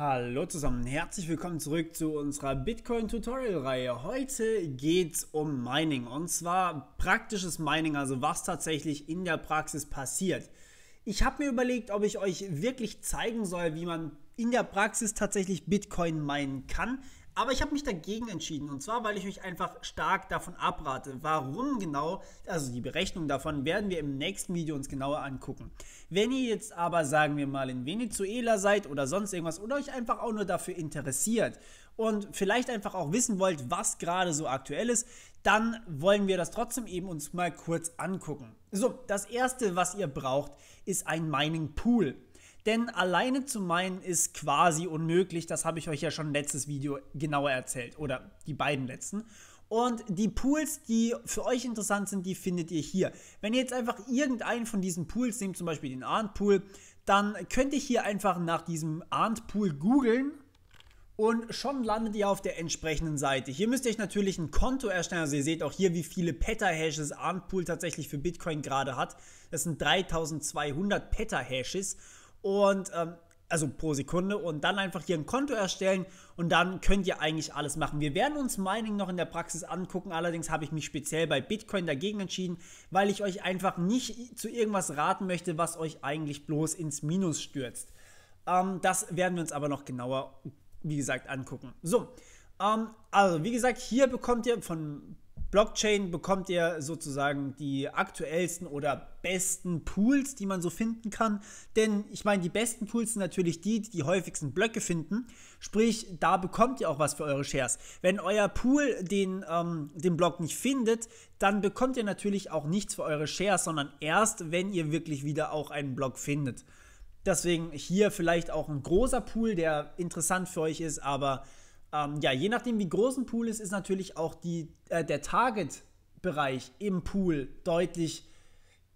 Hallo zusammen, herzlich willkommen zurück zu unserer Bitcoin Tutorial Reihe. Heute geht es um Mining und zwar praktisches Mining, also was tatsächlich in der Praxis passiert. Ich habe mir überlegt, ob ich euch wirklich zeigen soll, wie man in der Praxis tatsächlich Bitcoin meinen kann, aber ich habe mich dagegen entschieden. Und zwar, weil ich mich einfach stark davon abrate. Warum genau? Also die Berechnung davon werden wir im nächsten Video uns genauer angucken. Wenn ihr jetzt aber, sagen wir mal, in Venezuela seid oder sonst irgendwas oder euch einfach auch nur dafür interessiert und vielleicht einfach auch wissen wollt, was gerade so aktuell ist, dann wollen wir das trotzdem eben uns mal kurz angucken. So, das erste, was ihr braucht, ist ein Mining Pool denn alleine zu meinen ist quasi unmöglich. Das habe ich euch ja schon letztes Video genauer erzählt oder die beiden letzten. Und die Pools, die für euch interessant sind, die findet ihr hier. Wenn ihr jetzt einfach irgendeinen von diesen Pools nehmt, zum Beispiel den Arndt Pool, dann könnt ihr hier einfach nach diesem Arndt Pool googeln und schon landet ihr auf der entsprechenden Seite. Hier müsst ihr euch natürlich ein Konto erstellen. Also ihr seht auch hier, wie viele Petahashes hashes Arndt Pool tatsächlich für Bitcoin gerade hat. Das sind 3200 Petahashes. hashes und ähm, also pro Sekunde und dann einfach hier ein Konto erstellen und dann könnt ihr eigentlich alles machen. Wir werden uns Mining noch in der Praxis angucken, allerdings habe ich mich speziell bei Bitcoin dagegen entschieden, weil ich euch einfach nicht zu irgendwas raten möchte, was euch eigentlich bloß ins Minus stürzt. Ähm, das werden wir uns aber noch genauer, wie gesagt, angucken. So, ähm, also wie gesagt, hier bekommt ihr von Blockchain bekommt ihr sozusagen die aktuellsten oder besten Pools, die man so finden kann. Denn ich meine, die besten Pools sind natürlich die, die die häufigsten Blöcke finden. Sprich, da bekommt ihr auch was für eure Shares. Wenn euer Pool den, ähm, den Block nicht findet, dann bekommt ihr natürlich auch nichts für eure Shares, sondern erst, wenn ihr wirklich wieder auch einen Block findet. Deswegen hier vielleicht auch ein großer Pool, der interessant für euch ist, aber ähm, ja, je nachdem, wie groß ein Pool ist, ist natürlich auch die, äh, der Target-Bereich im Pool deutlich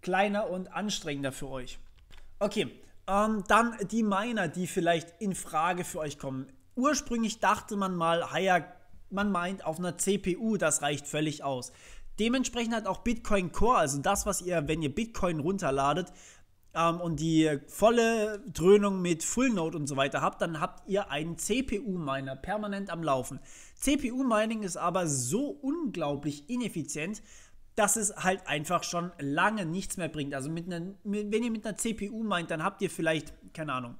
kleiner und anstrengender für euch. Okay, ähm, dann die Miner, die vielleicht in Frage für euch kommen. Ursprünglich dachte man mal, higher, man meint auf einer CPU, das reicht völlig aus. Dementsprechend hat auch Bitcoin Core, also das, was ihr, wenn ihr Bitcoin runterladet, ähm, und die volle Dröhnung mit Full Node und so weiter habt, dann habt ihr einen CPU-Miner permanent am Laufen. CPU-Mining ist aber so unglaublich ineffizient, dass es halt einfach schon lange nichts mehr bringt. Also mit einer, wenn ihr mit einer CPU meint, dann habt ihr vielleicht, keine Ahnung,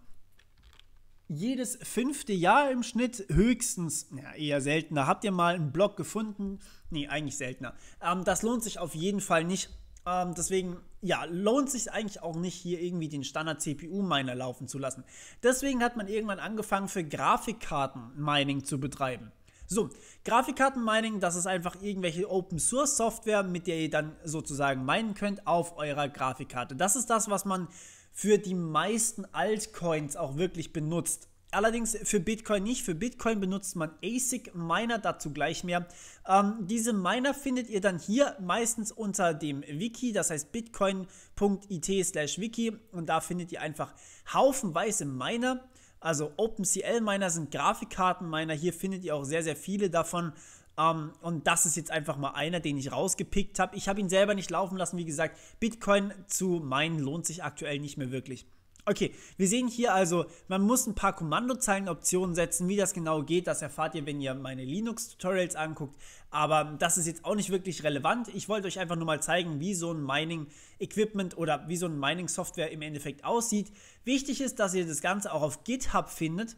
jedes fünfte Jahr im Schnitt höchstens, ja, eher seltener, habt ihr mal einen Block gefunden? Nee, eigentlich seltener. Ähm, das lohnt sich auf jeden Fall nicht. Ähm, deswegen, ja, lohnt sich eigentlich auch nicht, hier irgendwie den Standard-CPU-Miner laufen zu lassen. Deswegen hat man irgendwann angefangen, für Grafikkarten-Mining zu betreiben. So, Grafikkarten-Mining, das ist einfach irgendwelche Open-Source-Software, mit der ihr dann sozusagen meinen könnt auf eurer Grafikkarte. Das ist das, was man für die meisten Altcoins auch wirklich benutzt. Allerdings für Bitcoin nicht. Für Bitcoin benutzt man ASIC Miner, dazu gleich mehr. Ähm, diese Miner findet ihr dann hier meistens unter dem Wiki, das heißt bitcoin.it slash wiki und da findet ihr einfach haufenweise Miner. Also OpenCL-Miner sind Grafikkarten-Miner, hier findet ihr auch sehr, sehr viele davon. Um, ähm, und das ist jetzt einfach mal einer, den ich rausgepickt habe. Ich habe ihn selber nicht laufen lassen. Wie gesagt, Bitcoin zu meinen lohnt sich aktuell nicht mehr wirklich. Okay, wir sehen hier also, man muss ein paar Kommandozeilenoptionen setzen. Wie das genau geht, das erfahrt ihr, wenn ihr meine Linux-Tutorials anguckt. Aber das ist jetzt auch nicht wirklich relevant. Ich wollte euch einfach nur mal zeigen, wie so ein Mining-Equipment oder wie so ein Mining-Software im Endeffekt aussieht. Wichtig ist, dass ihr das Ganze auch auf GitHub findet.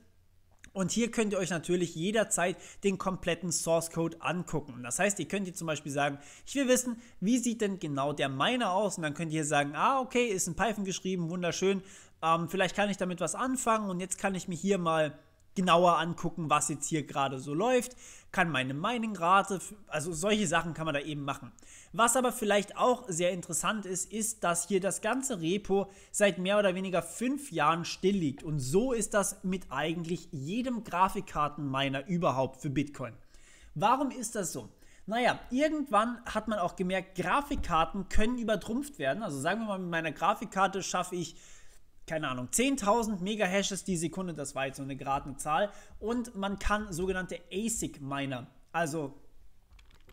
Und hier könnt ihr euch natürlich jederzeit den kompletten Source Code angucken. Das heißt, ihr könnt hier zum Beispiel sagen, ich will wissen, wie sieht denn genau der Miner aus? Und dann könnt ihr sagen, ah, okay, ist in Python geschrieben, wunderschön. Ähm, vielleicht kann ich damit was anfangen und jetzt kann ich mir hier mal genauer angucken, was jetzt hier gerade so läuft, kann meine Mining-Rate, also solche Sachen kann man da eben machen. Was aber vielleicht auch sehr interessant ist, ist, dass hier das ganze Repo seit mehr oder weniger fünf Jahren still liegt. Und so ist das mit eigentlich jedem Grafikkartenminer überhaupt für Bitcoin. Warum ist das so? Naja, irgendwann hat man auch gemerkt, Grafikkarten können übertrumpft werden. Also sagen wir mal, mit meiner Grafikkarte schaffe ich keine Ahnung, 10.000 Mega-Hashes die Sekunde, das war jetzt so eine geratene Zahl. Und man kann sogenannte ASIC-Miner, also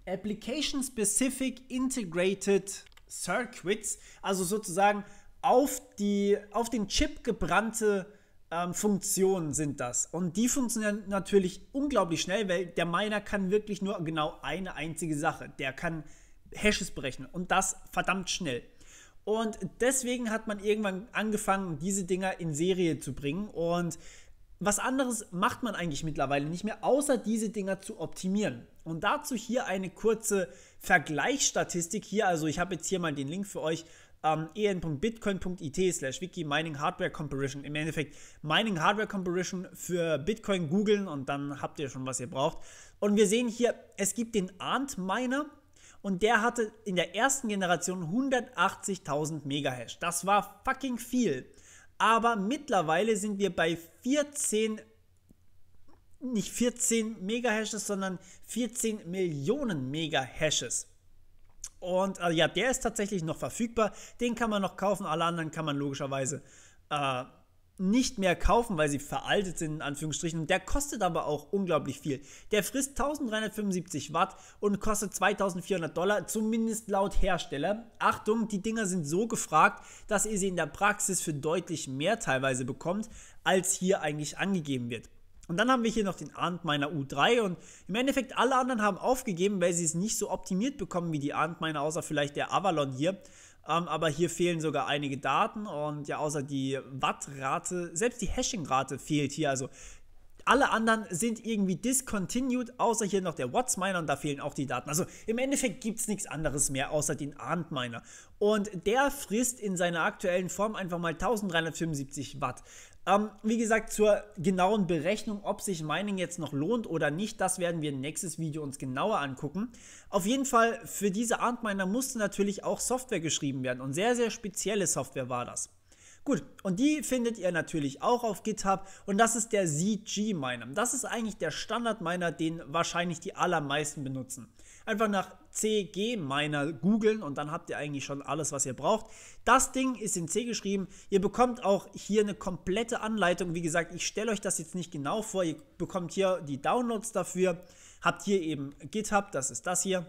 Application-Specific Integrated Circuits, also sozusagen auf, die, auf den Chip gebrannte ähm, Funktionen sind das. Und die funktionieren natürlich unglaublich schnell, weil der Miner kann wirklich nur genau eine einzige Sache. Der kann Hashes berechnen und das verdammt schnell. Und deswegen hat man irgendwann angefangen, diese Dinger in Serie zu bringen. Und was anderes macht man eigentlich mittlerweile nicht mehr, außer diese Dinger zu optimieren. Und dazu hier eine kurze Vergleichsstatistik. Hier, also ich habe jetzt hier mal den Link für euch. Ähm, en.bitcoin.it slash wiki mining hardware comparison. Im Endeffekt mining hardware comparison für Bitcoin googeln und dann habt ihr schon, was ihr braucht. Und wir sehen hier, es gibt den Arndt Miner und der hatte in der ersten Generation 180.000 Megahash. Das war fucking viel. Aber mittlerweile sind wir bei 14, nicht 14 Megahashes, sondern 14 Millionen Megahashes. Und äh, ja, der ist tatsächlich noch verfügbar. Den kann man noch kaufen. Alle anderen kann man logischerweise äh, nicht mehr kaufen, weil sie veraltet sind, in Anführungsstrichen. Und der kostet aber auch unglaublich viel. Der frisst 1375 Watt und kostet 2400 Dollar, zumindest laut Hersteller. Achtung, die Dinger sind so gefragt, dass ihr sie in der Praxis für deutlich mehr teilweise bekommt, als hier eigentlich angegeben wird. Und dann haben wir hier noch den Arndt meiner U3 und im Endeffekt alle anderen haben aufgegeben, weil sie es nicht so optimiert bekommen wie die Arndt meiner, außer vielleicht der Avalon hier. Ähm, aber hier fehlen sogar einige Daten und ja, außer die Wattrate, selbst die Hashing-Rate fehlt hier. Also alle anderen sind irgendwie discontinued, außer hier noch der Whatsminer und da fehlen auch die Daten. Also im Endeffekt gibt es nichts anderes mehr, außer den Arndt Miner. Und der frisst in seiner aktuellen Form einfach mal 1375 Watt. Ähm, wie gesagt, zur genauen Berechnung, ob sich Mining jetzt noch lohnt oder nicht, das werden wir uns nächstes Video uns genauer angucken. Auf jeden Fall, für diese Arndt Miner musste natürlich auch Software geschrieben werden und sehr, sehr spezielle Software war das. Gut, und die findet ihr natürlich auch auf GitHub und das ist der ZG-Miner. Das ist eigentlich der Standard-Miner, den wahrscheinlich die allermeisten benutzen. Einfach nach CG-Miner googeln und dann habt ihr eigentlich schon alles, was ihr braucht. Das Ding ist in C geschrieben. Ihr bekommt auch hier eine komplette Anleitung. Wie gesagt, ich stelle euch das jetzt nicht genau vor. Ihr bekommt hier die Downloads dafür. Habt hier eben GitHub, das ist das hier.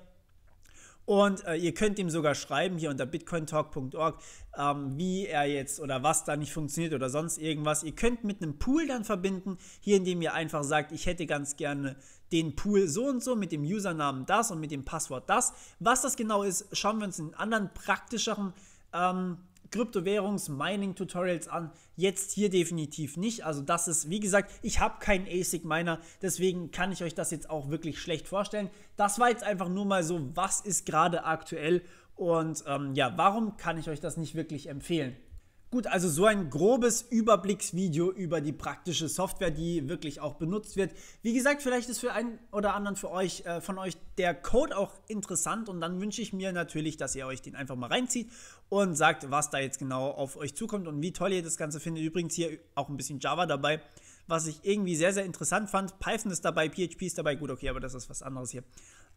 Und äh, ihr könnt ihm sogar schreiben hier unter bitcointalk.org, ähm, wie er jetzt oder was da nicht funktioniert oder sonst irgendwas. Ihr könnt mit einem Pool dann verbinden, hier indem ihr einfach sagt, ich hätte ganz gerne den Pool so und so mit dem Usernamen das und mit dem Passwort das. Was das genau ist, schauen wir uns in anderen praktischeren ähm, Kryptowährungs-Mining-Tutorials an. Jetzt hier definitiv nicht. Also das ist, wie gesagt, ich habe keinen ASIC-Miner, deswegen kann ich euch das jetzt auch wirklich schlecht vorstellen. Das war jetzt einfach nur mal so, was ist gerade aktuell und ähm, ja, warum kann ich euch das nicht wirklich empfehlen? Gut, also so ein grobes Überblicksvideo über die praktische Software, die wirklich auch benutzt wird. Wie gesagt, vielleicht ist für einen oder anderen für euch, äh, von euch der Code auch interessant und dann wünsche ich mir natürlich, dass ihr euch den einfach mal reinzieht und sagt, was da jetzt genau auf euch zukommt und wie toll ihr das Ganze findet. Übrigens hier auch ein bisschen Java dabei, was ich irgendwie sehr, sehr interessant fand. Python ist dabei, PHP ist dabei. Gut, okay, aber das ist was anderes hier.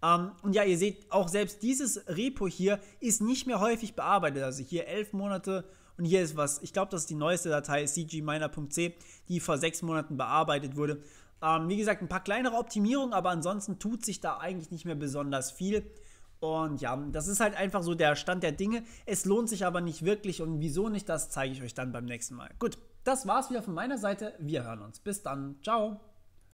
Um, ähm, und ja, ihr seht, auch selbst dieses Repo hier ist nicht mehr häufig bearbeitet. Also hier elf Monate und hier ist was, ich glaube, das ist die neueste Datei, cgminer.c, die vor sechs Monaten bearbeitet wurde. Ähm, wie gesagt, ein paar kleinere Optimierungen, aber ansonsten tut sich da eigentlich nicht mehr besonders viel. Und ja, das ist halt einfach so der Stand der Dinge. Es lohnt sich aber nicht wirklich und wieso nicht, das zeige ich euch dann beim nächsten Mal. Gut, das war's wieder von meiner Seite. Wir hören uns. Bis dann. Ciao.